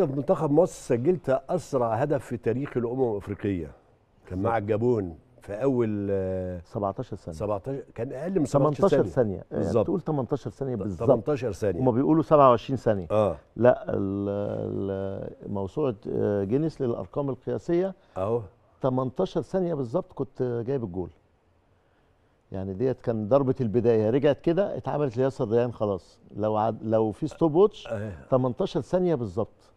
انت في منتخب مصر سجلت اسرع هدف في تاريخ الامم الافريقيه كان مع الجابون في اول 17 آه، ثانيه 17 كان اقل من 17 ثانيه 18 ثانيه آه، بالظبط يعني تقول 18 ثانيه بالظبط 18 ثانيه هم بيقولوا 27 ثانيه اه لا موسوعه آه، جينيس للارقام القياسيه اهو 18 ثانيه بالظبط كنت جايب الجول يعني ديت كان ضربه البدايه رجعت كده اتعملت لياسر ريان خلاص لو عد... لو في ستوب ووتش 18 ثانيه بالظبط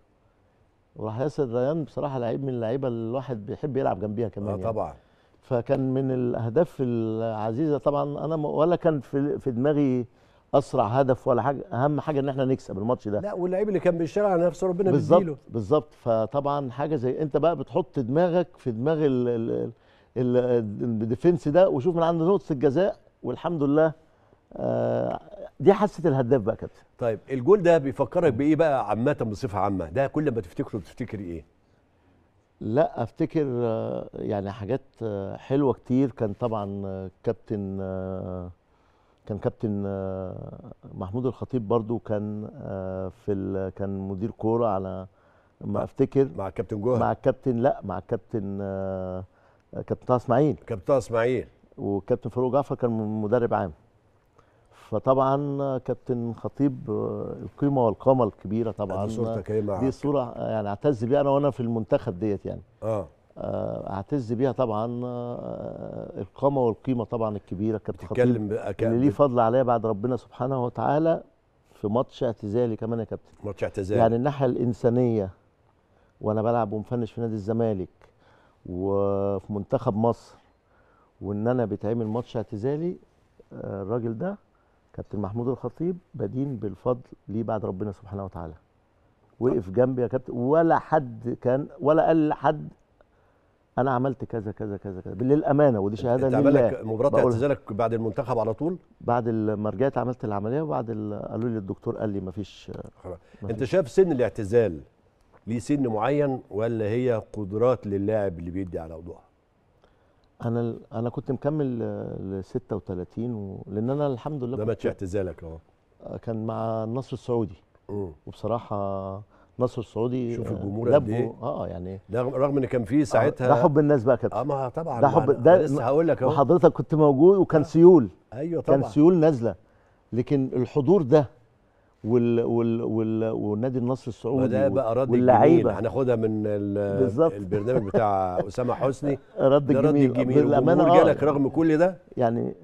وراح ياسر ريان بصراحه لعيب من اللعيبه اللي الواحد بيحب يلعب جنبيها كمان آه يعني. طبعا فكان من الاهداف العزيزه طبعا انا ولا كان في, في دماغي اسرع هدف ولا حاجه اهم حاجه ان احنا نكسب الماتش ده لا واللعيب اللي كان بيشتغل على نفسه ربنا بيديله بالظبط بالظبط فطبعا حاجه زي انت بقى بتحط دماغك في دماغ الديفنس ده وشوف من عند نقطه الجزاء والحمد لله آه، دي حاسه الهداف بقى كابتن طيب الجول ده بيفكرك بايه بقى عامه بصفه عامه ده كل ما تفتكره بتفتكر ايه لا افتكر آه، يعني حاجات آه، حلوه كتير كان طبعا آه، كابتن كان كابتن محمود الخطيب برضو كان في كان مدير كوره على ما افتكر مع الكابتن جوهر مع الكابتن لا مع الكابتن كابتن طه اسماعيل كابتن طه اسماعيل وكابتن فاروق جعفر كان مدرب عام فطبعا كابتن خطيب القيمه والقامه الكبيره طبعا دي صورتك ايه دي صوره يعني اعتز بيها انا وانا في المنتخب ديت يعني اه, آه، اعتز بيها طبعا آه، القامه والقيمه طبعا الكبيره كابتن خطيب اللي ليه فضل عليا بعد ربنا سبحانه وتعالى في ماتش اعتزالي كمان يا كابتن ماتش اعتزالي يعني الناحيه الانسانيه وانا بلعب ومفنش في نادي الزمالك وفي منتخب مصر وان انا بيتعمل ماتش اعتزالي آه، الراجل ده كابتن محمود الخطيب بدين بالفضل ليه بعد ربنا سبحانه وتعالى وقف جنبي يا كابتن ولا حد كان ولا قال لحد انا عملت كذا كذا كذا كذا للامانه ودي شهاده لله لك مباراه اعتزالك بعد المنتخب على طول بعد ما رجعت عملت العمليه وبعد قالوا لي الدكتور قال لي مفيش خلاص انت شايف سن الاعتزال ليه سن معين ولا هي قدرات للاعب اللي بيدي على وضوح انا انا كنت مكمل ل 36 و... لان انا الحمد لله ده ماتش اعتزالك اه كان مع النصر السعودي مم. وبصراحه النصر السعودي شوف آه، الجمهور قد ايه اه يعني رغم ان كان في ساعتها آه، ده حب الناس بقى كابتن اه ما طبعا ده حب ده لسه هقول لك اهو وحضرتك كنت موجود وكان آه. سيول ايوه طبعا كان سيول نازله لكن الحضور ده وال وال وال والنادي النصر السعودي وده بقى رد واللعيبه هناخدها من البرنامج بتاع اسامه حسني رد جميل رد الجميل والجمهور آه. جالك رغم كل ده يعني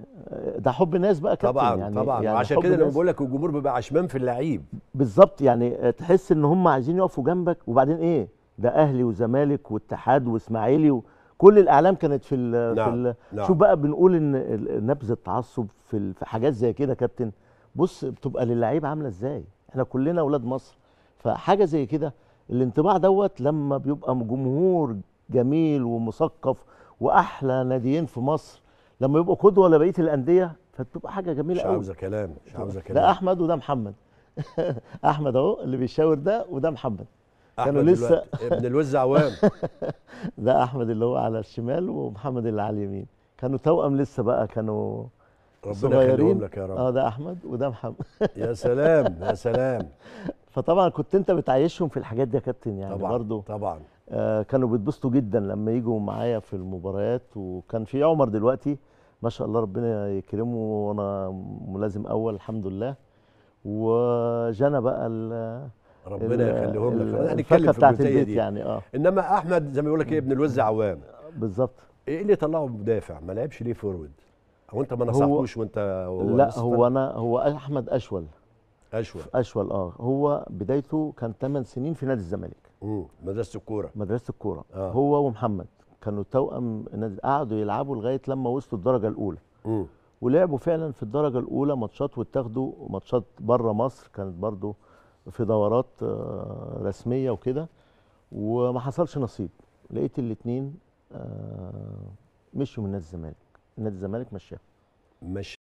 ده حب ناس بقى كابتن طبعا يعني طبعا يعني عشان كده لما بقول لك الجمهور بيبقى عشمان في اللعيب بالظبط يعني تحس ان هم عايزين يقفوا جنبك وبعدين ايه ده اهلي وزمالك واتحاد واسماعيلي كل الاعلام كانت في ال نعم في نعم شوف بقى بنقول ان نبذ التعصب في, في حاجات زي كده كابتن بص بتبقى للعيب عامله ازاي احنا كلنا اولاد مصر فحاجه زي كده الانطباع دوت لما بيبقى جمهور جميل ومثقف واحلى ناديين في مصر لما يبقوا قدوه لبقيه الانديه فبتبقى حاجه جميله قوي مش عاوزه كلام مش عاوزه كلام ده احمد وده محمد احمد اهو اللي بيشاور ده وده محمد كانوا لسه ابن الوز عوام ده احمد اللي هو على الشمال ومحمد اللي على اليمين كانوا توأم لسه بقى كانوا ربنا يخليهم لك يا رب اه ده احمد وده محمد يا سلام يا سلام فطبعا كنت انت بتعيشهم في الحاجات دي يا كابتن يعني برضه طبعا آه كانوا بيتبسطوا جدا لما يجوا معايا في المباريات وكان في عمر دلوقتي ما شاء الله ربنا يكرمه وانا ملازم اول الحمد لله وجانا بقى ال ربنا يخليهم لك نتكلم في الجزئيه دي يعني اه انما احمد زي ما بيقول لك ايه ابن الوز عوام بالظبط ايه اللي طلعه مدافع ما لعبش ليه فورورد هو انت ما نصحتوش وانت هو لا هو انا هو احمد اشول اشول اشول اه هو بدايته كان 8 سنين في نادي الزمالك مدرسه الكوره مدرسه الكوره آه. هو ومحمد كانوا توأم قعدوا يلعبوا لغايه لما وصلوا الدرجه الاولى امم ولعبوا فعلا في الدرجه الاولى ماتشات واتاخدوا ماتشات بره مصر كانت برضو في دورات آه، رسميه وكده وما حصلش نصيب لقيت الاثنين آه، مشوا من نادي الزمالك نادي الزمالك مشاه مش